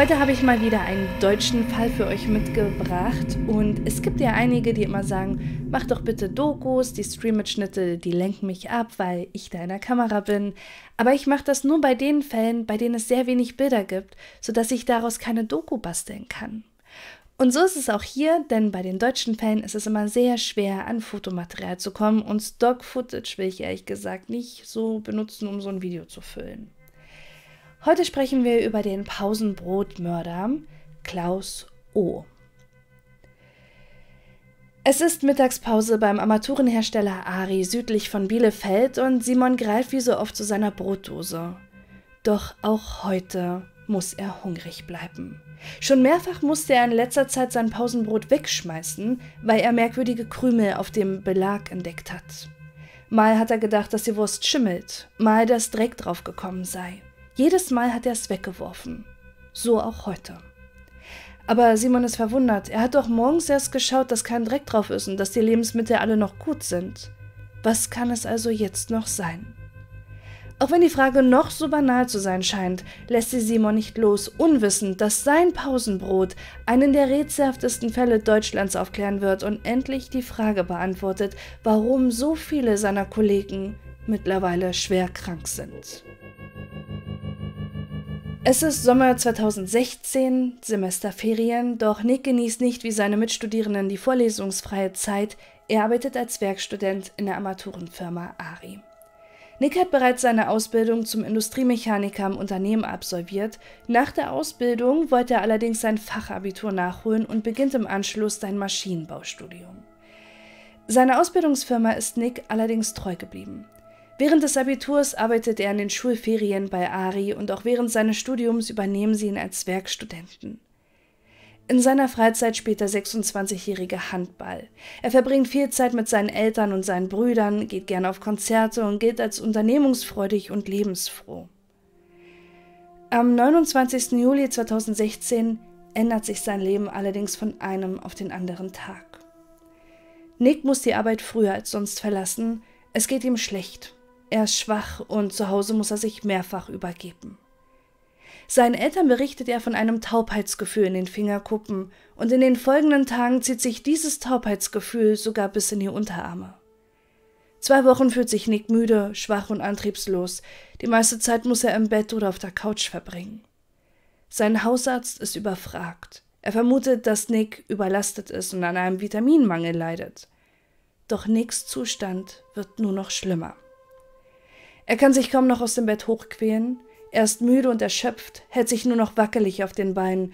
Heute habe ich mal wieder einen deutschen Fall für euch mitgebracht und es gibt ja einige, die immer sagen, mach doch bitte Dokus, die Stream-Mitschnitte, die lenken mich ab, weil ich da in der Kamera bin. Aber ich mache das nur bei den Fällen, bei denen es sehr wenig Bilder gibt, sodass ich daraus keine Doku basteln kann. Und so ist es auch hier, denn bei den deutschen Fällen ist es immer sehr schwer, an Fotomaterial zu kommen und Stock-Footage will ich ehrlich gesagt nicht so benutzen, um so ein Video zu füllen. Heute sprechen wir über den Pausenbrotmörder Klaus O. Es ist Mittagspause beim Armaturenhersteller Ari südlich von Bielefeld und Simon greift wie so oft zu seiner Brotdose. Doch auch heute muss er hungrig bleiben. Schon mehrfach musste er in letzter Zeit sein Pausenbrot wegschmeißen, weil er merkwürdige Krümel auf dem Belag entdeckt hat. Mal hat er gedacht, dass die Wurst schimmelt, mal dass Dreck draufgekommen sei. Jedes Mal hat er es weggeworfen. So auch heute. Aber Simon ist verwundert. Er hat doch morgens erst geschaut, dass kein Dreck drauf ist und dass die Lebensmittel alle noch gut sind. Was kann es also jetzt noch sein? Auch wenn die Frage noch so banal zu sein scheint, lässt sie Simon nicht los, unwissend, dass sein Pausenbrot einen der rätselhaftesten Fälle Deutschlands aufklären wird und endlich die Frage beantwortet, warum so viele seiner Kollegen mittlerweile schwer krank sind. Es ist Sommer 2016, Semesterferien, doch Nick genießt nicht wie seine Mitstudierenden die vorlesungsfreie Zeit. Er arbeitet als Werkstudent in der Armaturenfirma Ari. Nick hat bereits seine Ausbildung zum Industriemechaniker im Unternehmen absolviert. Nach der Ausbildung wollte er allerdings sein Fachabitur nachholen und beginnt im Anschluss sein Maschinenbaustudium. Seiner Ausbildungsfirma ist Nick allerdings treu geblieben. Während des Abiturs arbeitet er in den Schulferien bei Ari und auch während seines Studiums übernehmen sie ihn als Werkstudenten. In seiner Freizeit spielt der 26-jährige Handball. Er verbringt viel Zeit mit seinen Eltern und seinen Brüdern, geht gerne auf Konzerte und gilt als unternehmungsfreudig und lebensfroh. Am 29. Juli 2016 ändert sich sein Leben allerdings von einem auf den anderen Tag. Nick muss die Arbeit früher als sonst verlassen, es geht ihm schlecht er ist schwach und zu Hause muss er sich mehrfach übergeben. Seinen Eltern berichtet er von einem Taubheitsgefühl in den Fingerkuppen und in den folgenden Tagen zieht sich dieses Taubheitsgefühl sogar bis in die Unterarme. Zwei Wochen fühlt sich Nick müde, schwach und antriebslos. Die meiste Zeit muss er im Bett oder auf der Couch verbringen. Sein Hausarzt ist überfragt. Er vermutet, dass Nick überlastet ist und an einem Vitaminmangel leidet. Doch Nicks Zustand wird nur noch schlimmer. Er kann sich kaum noch aus dem Bett hochquälen. Er ist müde und erschöpft, hält sich nur noch wackelig auf den Beinen,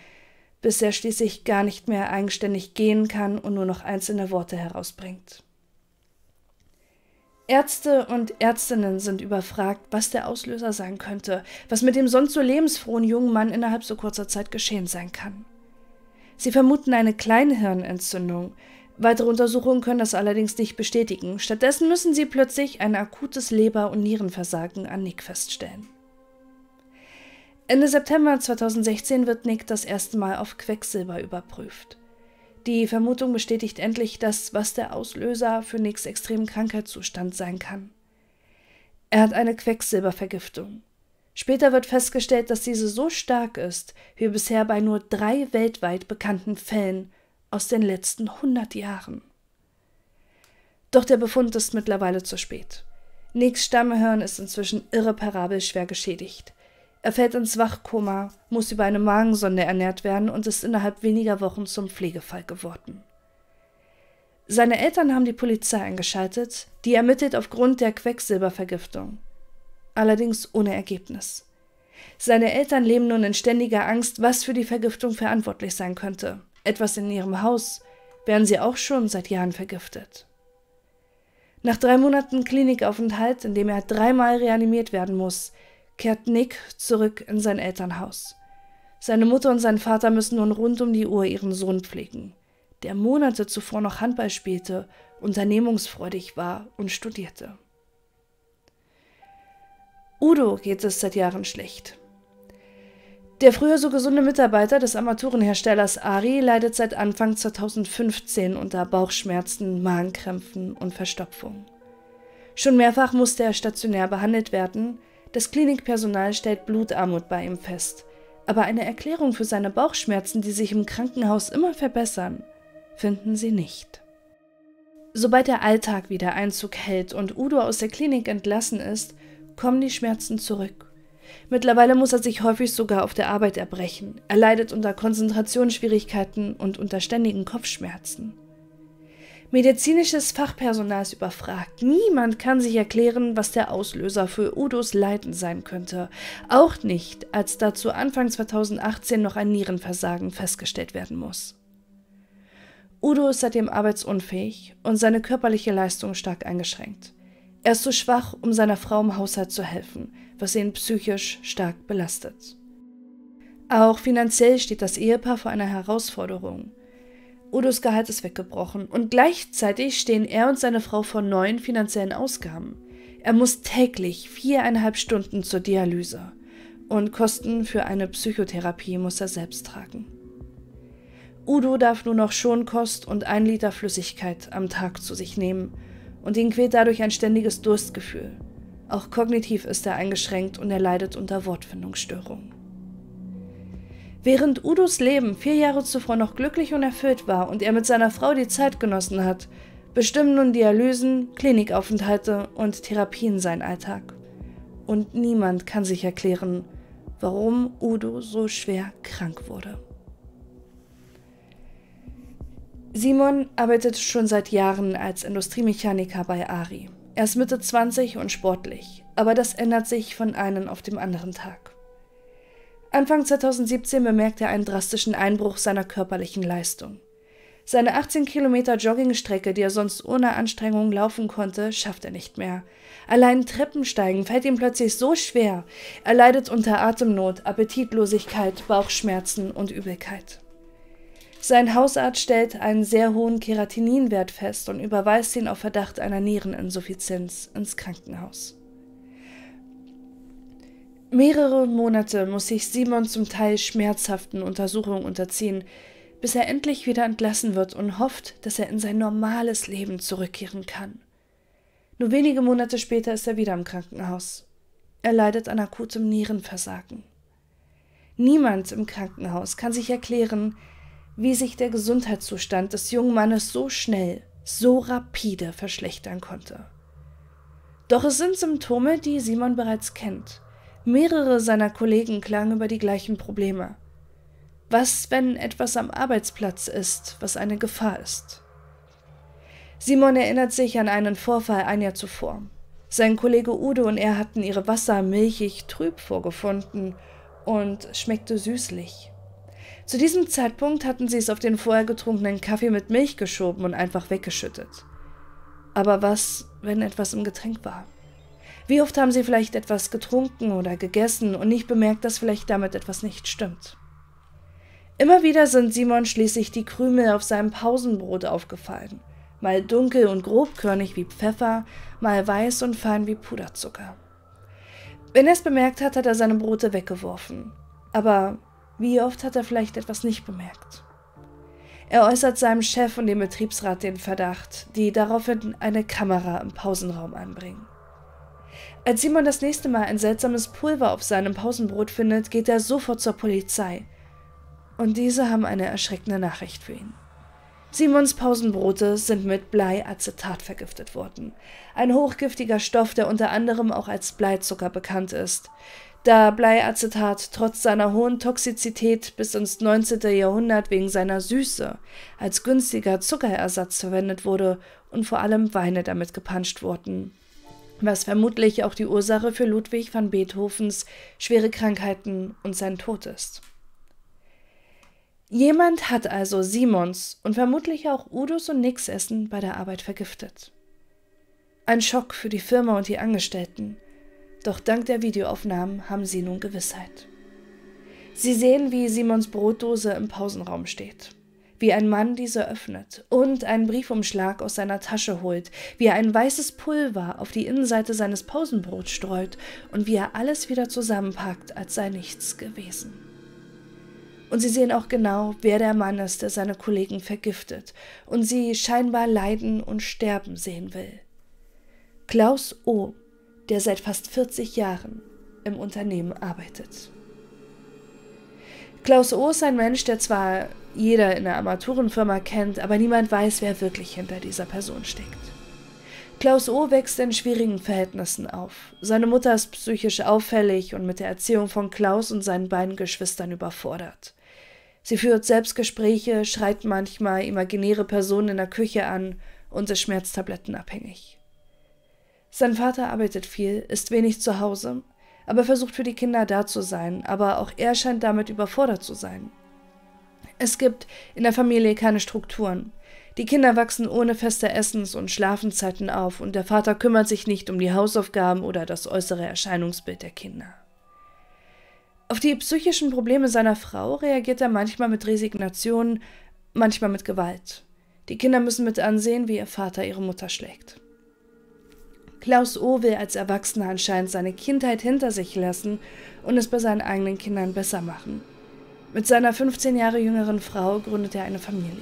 bis er schließlich gar nicht mehr eigenständig gehen kann und nur noch einzelne Worte herausbringt. Ärzte und Ärztinnen sind überfragt, was der Auslöser sein könnte, was mit dem sonst so lebensfrohen jungen Mann innerhalb so kurzer Zeit geschehen sein kann. Sie vermuten eine Kleinhirnentzündung, Weitere Untersuchungen können das allerdings nicht bestätigen. Stattdessen müssen sie plötzlich ein akutes Leber- und Nierenversagen an Nick feststellen. Ende September 2016 wird Nick das erste Mal auf Quecksilber überprüft. Die Vermutung bestätigt endlich das, was der Auslöser für Nicks extremen Krankheitszustand sein kann. Er hat eine Quecksilbervergiftung. Später wird festgestellt, dass diese so stark ist, wie bisher bei nur drei weltweit bekannten Fällen – aus den letzten 100 Jahren. Doch der Befund ist mittlerweile zu spät. Nicks Stammehirn ist inzwischen irreparabel schwer geschädigt. Er fällt ins Wachkoma, muss über eine Magensonde ernährt werden und ist innerhalb weniger Wochen zum Pflegefall geworden. Seine Eltern haben die Polizei eingeschaltet, die ermittelt aufgrund der Quecksilbervergiftung. Allerdings ohne Ergebnis. Seine Eltern leben nun in ständiger Angst, was für die Vergiftung verantwortlich sein könnte etwas in ihrem Haus, wären sie auch schon seit Jahren vergiftet. Nach drei Monaten Klinikaufenthalt, in dem er dreimal reanimiert werden muss, kehrt Nick zurück in sein Elternhaus. Seine Mutter und sein Vater müssen nun rund um die Uhr ihren Sohn pflegen, der Monate zuvor noch Handball spielte, unternehmungsfreudig war und studierte. Udo geht es seit Jahren schlecht. Der früher so gesunde Mitarbeiter des Armaturenherstellers Ari leidet seit Anfang 2015 unter Bauchschmerzen, Magenkrämpfen und Verstopfung. Schon mehrfach musste er stationär behandelt werden, das Klinikpersonal stellt Blutarmut bei ihm fest, aber eine Erklärung für seine Bauchschmerzen, die sich im Krankenhaus immer verbessern, finden sie nicht. Sobald der Alltag wieder Einzug hält und Udo aus der Klinik entlassen ist, kommen die Schmerzen zurück Mittlerweile muss er sich häufig sogar auf der Arbeit erbrechen. Er leidet unter Konzentrationsschwierigkeiten und unter ständigen Kopfschmerzen. Medizinisches Fachpersonal ist überfragt. Niemand kann sich erklären, was der Auslöser für Udos Leiden sein könnte. Auch nicht, als dazu Anfang 2018 noch ein Nierenversagen festgestellt werden muss. Udo ist seitdem arbeitsunfähig und seine körperliche Leistung stark eingeschränkt. Er ist zu so schwach, um seiner Frau im Haushalt zu helfen was ihn psychisch stark belastet. Auch finanziell steht das Ehepaar vor einer Herausforderung. Udos Gehalt ist weggebrochen und gleichzeitig stehen er und seine Frau vor neuen finanziellen Ausgaben. Er muss täglich viereinhalb Stunden zur Dialyse und Kosten für eine Psychotherapie muss er selbst tragen. Udo darf nur noch Schonkost und ein Liter Flüssigkeit am Tag zu sich nehmen und ihn quält dadurch ein ständiges Durstgefühl. Auch kognitiv ist er eingeschränkt und er leidet unter Wortfindungsstörungen. Während Udos Leben vier Jahre zuvor noch glücklich und erfüllt war und er mit seiner Frau die Zeit genossen hat, bestimmen nun Dialysen, Klinikaufenthalte und Therapien seinen Alltag. Und niemand kann sich erklären, warum Udo so schwer krank wurde. Simon arbeitet schon seit Jahren als Industriemechaniker bei Ari. Er ist Mitte 20 und sportlich, aber das ändert sich von einem auf dem anderen Tag. Anfang 2017 bemerkt er einen drastischen Einbruch seiner körperlichen Leistung. Seine 18 Kilometer Joggingstrecke, die er sonst ohne Anstrengung laufen konnte, schafft er nicht mehr. Allein Treppensteigen fällt ihm plötzlich so schwer. Er leidet unter Atemnot, Appetitlosigkeit, Bauchschmerzen und Übelkeit. Sein Hausarzt stellt einen sehr hohen Keratininwert fest und überweist ihn auf Verdacht einer Niereninsuffizienz ins Krankenhaus. Mehrere Monate muss sich Simon zum Teil schmerzhaften Untersuchungen unterziehen, bis er endlich wieder entlassen wird und hofft, dass er in sein normales Leben zurückkehren kann. Nur wenige Monate später ist er wieder im Krankenhaus. Er leidet an akutem Nierenversagen. Niemand im Krankenhaus kann sich erklären, wie sich der Gesundheitszustand des jungen Mannes so schnell, so rapide verschlechtern konnte. Doch es sind Symptome, die Simon bereits kennt. Mehrere seiner Kollegen klagen über die gleichen Probleme. Was, wenn etwas am Arbeitsplatz ist, was eine Gefahr ist? Simon erinnert sich an einen Vorfall ein Jahr zuvor. Sein Kollege Udo und er hatten ihre Wasser milchig trüb vorgefunden und schmeckte süßlich. Zu diesem Zeitpunkt hatten sie es auf den vorher getrunkenen Kaffee mit Milch geschoben und einfach weggeschüttet. Aber was, wenn etwas im Getränk war? Wie oft haben sie vielleicht etwas getrunken oder gegessen und nicht bemerkt, dass vielleicht damit etwas nicht stimmt? Immer wieder sind Simon schließlich die Krümel auf seinem Pausenbrot aufgefallen. Mal dunkel und grobkörnig wie Pfeffer, mal weiß und fein wie Puderzucker. Wenn er es bemerkt hat, hat er seine Brote weggeworfen. Aber wie oft hat er vielleicht etwas nicht bemerkt? Er äußert seinem Chef und dem Betriebsrat den Verdacht, die daraufhin eine Kamera im Pausenraum anbringen. Als Simon das nächste Mal ein seltsames Pulver auf seinem Pausenbrot findet, geht er sofort zur Polizei. Und diese haben eine erschreckende Nachricht für ihn. Simons Pausenbrote sind mit Bleiacetat vergiftet worden. Ein hochgiftiger Stoff, der unter anderem auch als Bleizucker bekannt ist da Bleiacetat trotz seiner hohen Toxizität bis ins 19. Jahrhundert wegen seiner Süße als günstiger Zuckerersatz verwendet wurde und vor allem Weine damit gepanscht wurden. Was vermutlich auch die Ursache für Ludwig van Beethovens schwere Krankheiten und sein Tod ist. Jemand hat also Simons und vermutlich auch Udos und Nicks Essen bei der Arbeit vergiftet. Ein Schock für die Firma und die Angestellten – doch dank der Videoaufnahmen haben sie nun Gewissheit. Sie sehen, wie Simons Brotdose im Pausenraum steht, wie ein Mann diese öffnet und einen Briefumschlag aus seiner Tasche holt, wie er ein weißes Pulver auf die Innenseite seines Pausenbrots streut und wie er alles wieder zusammenpackt, als sei nichts gewesen. Und sie sehen auch genau, wer der Mann ist, der seine Kollegen vergiftet und sie scheinbar leiden und sterben sehen will. Klaus O der seit fast 40 Jahren im Unternehmen arbeitet. Klaus O ist ein Mensch, der zwar jeder in der Armaturenfirma kennt, aber niemand weiß, wer wirklich hinter dieser Person steckt. Klaus O wächst in schwierigen Verhältnissen auf. Seine Mutter ist psychisch auffällig und mit der Erziehung von Klaus und seinen beiden Geschwistern überfordert. Sie führt Selbstgespräche, schreit manchmal imaginäre Personen in der Küche an und ist schmerztablettenabhängig. Sein Vater arbeitet viel, ist wenig zu Hause, aber versucht für die Kinder da zu sein, aber auch er scheint damit überfordert zu sein. Es gibt in der Familie keine Strukturen. Die Kinder wachsen ohne feste Essens- und Schlafenszeiten auf und der Vater kümmert sich nicht um die Hausaufgaben oder das äußere Erscheinungsbild der Kinder. Auf die psychischen Probleme seiner Frau reagiert er manchmal mit Resignation, manchmal mit Gewalt. Die Kinder müssen mit ansehen, wie ihr Vater ihre Mutter schlägt. Klaus O. will als Erwachsener anscheinend seine Kindheit hinter sich lassen und es bei seinen eigenen Kindern besser machen. Mit seiner 15 Jahre jüngeren Frau gründet er eine Familie.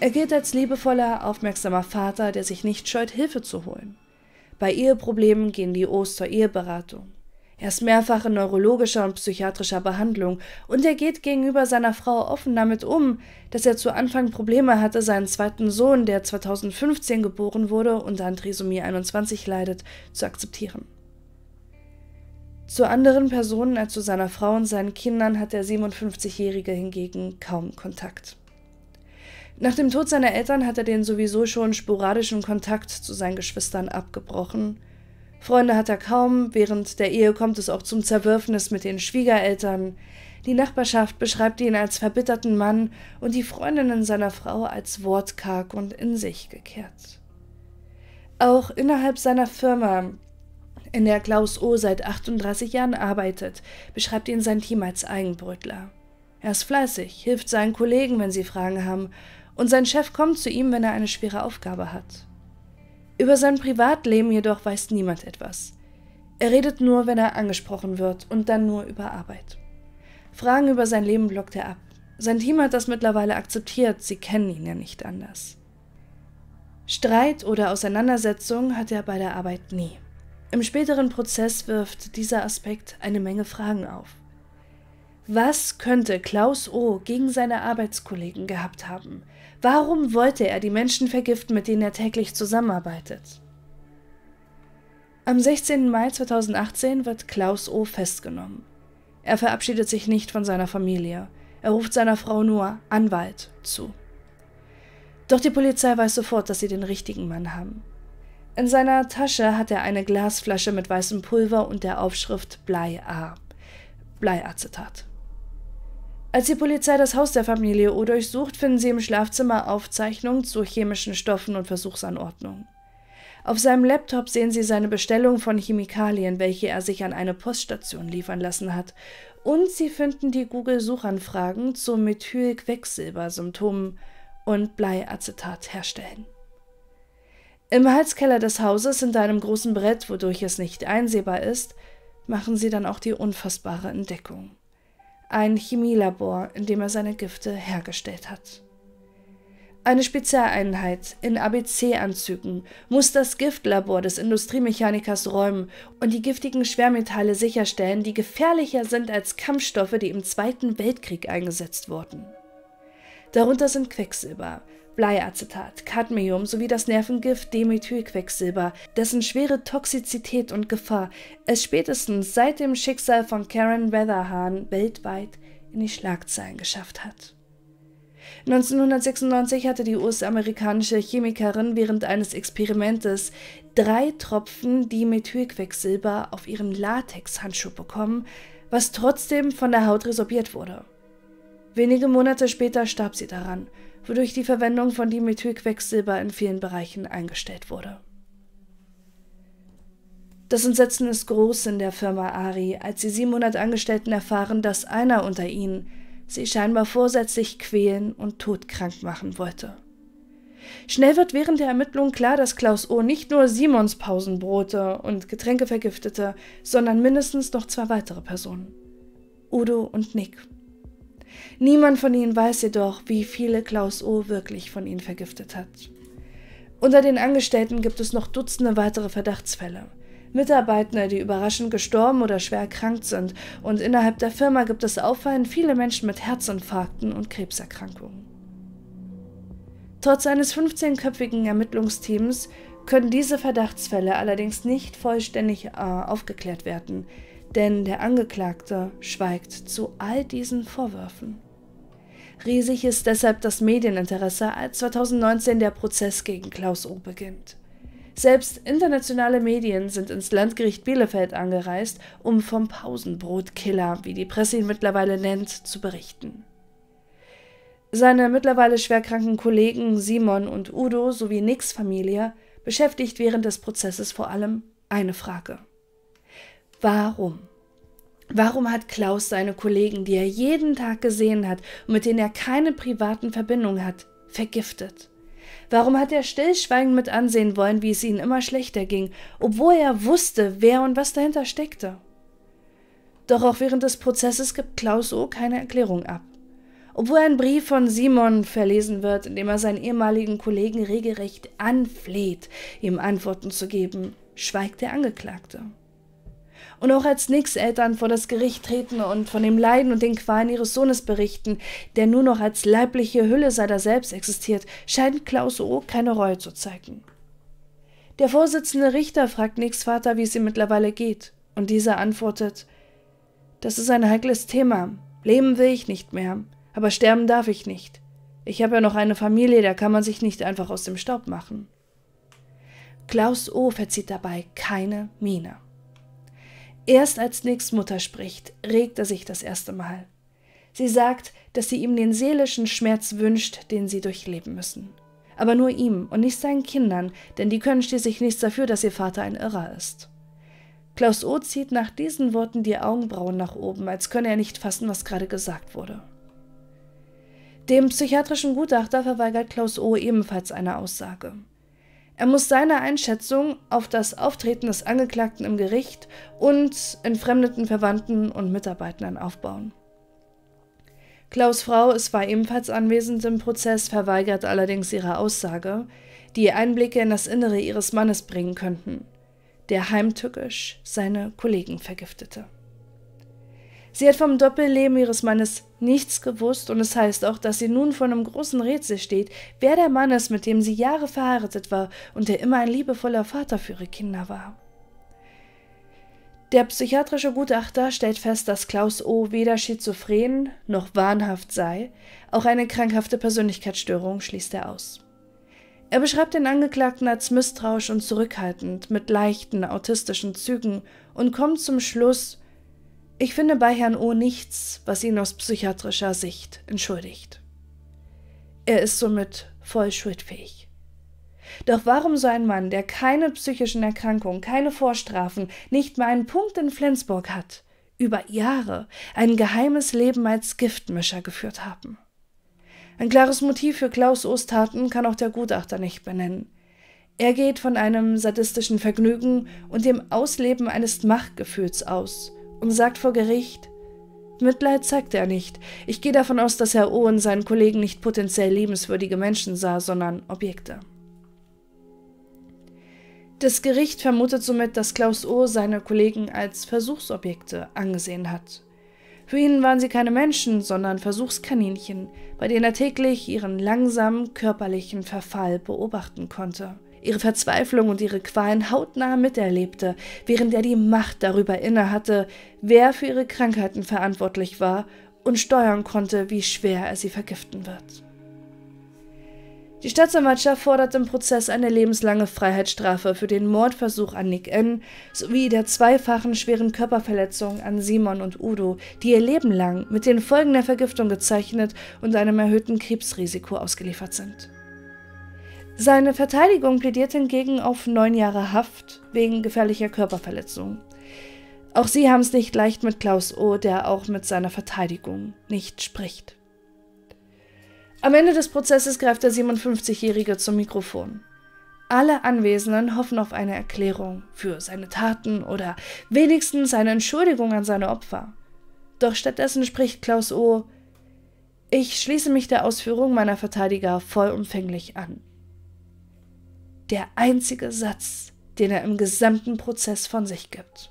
Er gilt als liebevoller, aufmerksamer Vater, der sich nicht scheut, Hilfe zu holen. Bei Eheproblemen gehen die O's zur Eheberatung. Er ist mehrfach in neurologischer und psychiatrischer Behandlung und er geht gegenüber seiner Frau offen damit um, dass er zu Anfang Probleme hatte, seinen zweiten Sohn, der 2015 geboren wurde und an Trisomie 21 leidet, zu akzeptieren. Zu anderen Personen als zu seiner Frau und seinen Kindern hat der 57-Jährige hingegen kaum Kontakt. Nach dem Tod seiner Eltern hat er den sowieso schon sporadischen Kontakt zu seinen Geschwistern abgebrochen – Freunde hat er kaum, während der Ehe kommt es auch zum Zerwürfnis mit den Schwiegereltern. Die Nachbarschaft beschreibt ihn als verbitterten Mann und die Freundinnen seiner Frau als wortkarg und in sich gekehrt. Auch innerhalb seiner Firma, in der Klaus O. seit 38 Jahren arbeitet, beschreibt ihn sein Team als Eigenbrötler. Er ist fleißig, hilft seinen Kollegen, wenn sie Fragen haben, und sein Chef kommt zu ihm, wenn er eine schwere Aufgabe hat. Über sein Privatleben jedoch weiß niemand etwas. Er redet nur, wenn er angesprochen wird und dann nur über Arbeit. Fragen über sein Leben blockt er ab. Sein Team hat das mittlerweile akzeptiert, sie kennen ihn ja nicht anders. Streit oder Auseinandersetzung hat er bei der Arbeit nie. Im späteren Prozess wirft dieser Aspekt eine Menge Fragen auf. Was könnte Klaus O gegen seine Arbeitskollegen gehabt haben? Warum wollte er die Menschen vergiften, mit denen er täglich zusammenarbeitet? Am 16. Mai 2018 wird Klaus O. festgenommen. Er verabschiedet sich nicht von seiner Familie. Er ruft seiner Frau nur Anwalt zu. Doch die Polizei weiß sofort, dass sie den richtigen Mann haben. In seiner Tasche hat er eine Glasflasche mit weißem Pulver und der Aufschrift Blei A. Bleiacetat. Als die Polizei das Haus der Familie O durchsucht, finden sie im Schlafzimmer Aufzeichnungen zu chemischen Stoffen und Versuchsanordnungen. Auf seinem Laptop sehen sie seine Bestellung von Chemikalien, welche er sich an eine Poststation liefern lassen hat. Und sie finden die Google-Suchanfragen zu Methylquecksilber-Symptomen und Bleiacetat herstellen. Im Halskeller des Hauses, hinter einem großen Brett, wodurch es nicht einsehbar ist, machen sie dann auch die unfassbare Entdeckung ein Chemielabor, in dem er seine Gifte hergestellt hat. Eine Spezialeinheit in ABC-Anzügen muss das Giftlabor des Industriemechanikers räumen und die giftigen Schwermetalle sicherstellen, die gefährlicher sind als Kampfstoffe, die im Zweiten Weltkrieg eingesetzt wurden. Darunter sind Quecksilber, Bleiacetat, Cadmium sowie das Nervengift Dimethylquecksilber, dessen schwere Toxizität und Gefahr es spätestens seit dem Schicksal von Karen Weatherhahn weltweit in die Schlagzeilen geschafft hat. 1996 hatte die US-amerikanische Chemikerin während eines Experimentes drei Tropfen Dimethylquecksilber auf ihren Latexhandschuh bekommen, was trotzdem von der Haut resorbiert wurde. Wenige Monate später starb sie daran wodurch die Verwendung von Dimethylquecksilber in vielen Bereichen eingestellt wurde. Das Entsetzen ist groß in der Firma Ari, als die 700 Angestellten erfahren, dass einer unter ihnen sie scheinbar vorsätzlich quälen und todkrank machen wollte. Schnell wird während der Ermittlungen klar, dass Klaus O. nicht nur Simons Pausenbrote und Getränke vergiftete, sondern mindestens noch zwei weitere Personen. Udo und Nick. Niemand von ihnen weiß jedoch, wie viele Klaus O. wirklich von ihnen vergiftet hat. Unter den Angestellten gibt es noch Dutzende weitere Verdachtsfälle. Mitarbeiter, die überraschend gestorben oder schwer erkrankt sind, und innerhalb der Firma gibt es auffallend viele Menschen mit Herzinfarkten und Krebserkrankungen. Trotz eines 15-köpfigen Ermittlungsteams können diese Verdachtsfälle allerdings nicht vollständig äh, aufgeklärt werden, denn der Angeklagte schweigt zu all diesen Vorwürfen. Riesig ist deshalb das Medieninteresse, als 2019 der Prozess gegen Klaus O. beginnt. Selbst internationale Medien sind ins Landgericht Bielefeld angereist, um vom Pausenbrotkiller, wie die Presse ihn mittlerweile nennt, zu berichten. Seine mittlerweile schwerkranken Kollegen Simon und Udo sowie Nicks Familie beschäftigt während des Prozesses vor allem eine Frage. Warum? Warum hat Klaus seine Kollegen, die er jeden Tag gesehen hat und mit denen er keine privaten Verbindungen hat, vergiftet? Warum hat er stillschweigend mit ansehen wollen, wie es ihnen immer schlechter ging, obwohl er wusste, wer und was dahinter steckte? Doch auch während des Prozesses gibt Klaus O. keine Erklärung ab. Obwohl ein Brief von Simon verlesen wird, in dem er seinen ehemaligen Kollegen regelrecht anfleht, ihm Antworten zu geben, schweigt der Angeklagte und auch als Nix-Eltern vor das Gericht treten und von dem Leiden und den Qualen ihres Sohnes berichten, der nur noch als leibliche Hülle seiner selbst existiert, scheint Klaus O. keine Reue zu zeigen. Der vorsitzende Richter fragt Nicks Vater, wie es ihm mittlerweile geht, und dieser antwortet: Das ist ein heikles Thema. Leben will ich nicht mehr, aber sterben darf ich nicht. Ich habe ja noch eine Familie, da kann man sich nicht einfach aus dem Staub machen. Klaus O. verzieht dabei keine Miene. Erst als Nicks Mutter spricht, regt er sich das erste Mal. Sie sagt, dass sie ihm den seelischen Schmerz wünscht, den sie durchleben müssen. Aber nur ihm und nicht seinen Kindern, denn die können schließlich nichts dafür, dass ihr Vater ein Irrer ist. Klaus O. zieht nach diesen Worten die Augenbrauen nach oben, als könne er nicht fassen, was gerade gesagt wurde. Dem psychiatrischen Gutachter verweigert Klaus O. ebenfalls eine Aussage. Er muss seine Einschätzung auf das Auftreten des Angeklagten im Gericht und entfremdeten Verwandten und Mitarbeitern aufbauen. Klaus Frau, ist zwar ebenfalls anwesend im Prozess, verweigert allerdings ihre Aussage, die Einblicke in das Innere ihres Mannes bringen könnten, der heimtückisch seine Kollegen vergiftete. Sie hat vom Doppelleben ihres Mannes nichts gewusst und es das heißt auch, dass sie nun vor einem großen Rätsel steht, wer der Mann ist, mit dem sie Jahre verheiratet war und der immer ein liebevoller Vater für ihre Kinder war. Der psychiatrische Gutachter stellt fest, dass Klaus O. weder schizophren noch wahnhaft sei, auch eine krankhafte Persönlichkeitsstörung schließt er aus. Er beschreibt den Angeklagten als misstrauisch und zurückhaltend, mit leichten autistischen Zügen und kommt zum Schluss, ich finde bei Herrn O nichts, was ihn aus psychiatrischer Sicht entschuldigt. Er ist somit voll schuldfähig. Doch warum soll ein Mann, der keine psychischen Erkrankungen, keine Vorstrafen, nicht mal einen Punkt in Flensburg hat, über Jahre ein geheimes Leben als Giftmischer geführt haben? Ein klares Motiv für Klaus O's Taten kann auch der Gutachter nicht benennen. Er geht von einem sadistischen Vergnügen und dem Ausleben eines Machtgefühls aus – und sagt vor Gericht, Mitleid zeigte er nicht. Ich gehe davon aus, dass Herr Owen seinen Kollegen nicht potenziell liebenswürdige Menschen sah, sondern Objekte. Das Gericht vermutet somit, dass Klaus O. seine Kollegen als Versuchsobjekte angesehen hat. Für ihn waren sie keine Menschen, sondern Versuchskaninchen, bei denen er täglich ihren langsamen körperlichen Verfall beobachten konnte ihre Verzweiflung und ihre Qualen hautnah miterlebte, während er die Macht darüber innehatte, wer für ihre Krankheiten verantwortlich war und steuern konnte, wie schwer er sie vergiften wird. Die Staatsanwaltschaft fordert im Prozess eine lebenslange Freiheitsstrafe für den Mordversuch an Nick N. sowie der zweifachen schweren Körperverletzung an Simon und Udo, die ihr Leben lang mit den Folgen der Vergiftung gezeichnet und einem erhöhten Krebsrisiko ausgeliefert sind. Seine Verteidigung plädiert hingegen auf neun Jahre Haft wegen gefährlicher Körperverletzung. Auch sie haben es nicht leicht mit Klaus O., der auch mit seiner Verteidigung nicht spricht. Am Ende des Prozesses greift der 57-Jährige zum Mikrofon. Alle Anwesenden hoffen auf eine Erklärung für seine Taten oder wenigstens eine Entschuldigung an seine Opfer. Doch stattdessen spricht Klaus O. Ich schließe mich der Ausführung meiner Verteidiger vollumfänglich an der einzige Satz, den er im gesamten Prozess von sich gibt.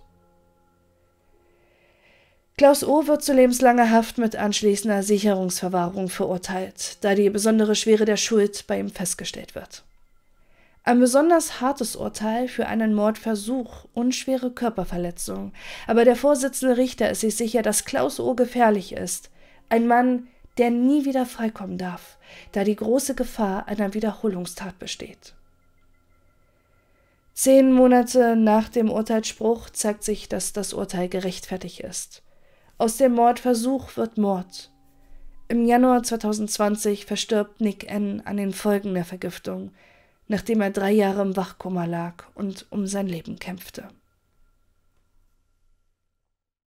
Klaus O. wird zu lebenslanger Haft mit anschließender Sicherungsverwahrung verurteilt, da die besondere Schwere der Schuld bei ihm festgestellt wird. Ein besonders hartes Urteil für einen Mordversuch und schwere Körperverletzung, aber der Vorsitzende Richter ist sich sicher, dass Klaus O. gefährlich ist, ein Mann, der nie wieder freikommen darf, da die große Gefahr einer Wiederholungstat besteht. Zehn Monate nach dem Urteilsspruch zeigt sich, dass das Urteil gerechtfertigt ist. Aus dem Mordversuch wird Mord. Im Januar 2020 verstirbt Nick N. an den Folgen der Vergiftung, nachdem er drei Jahre im Wachkoma lag und um sein Leben kämpfte.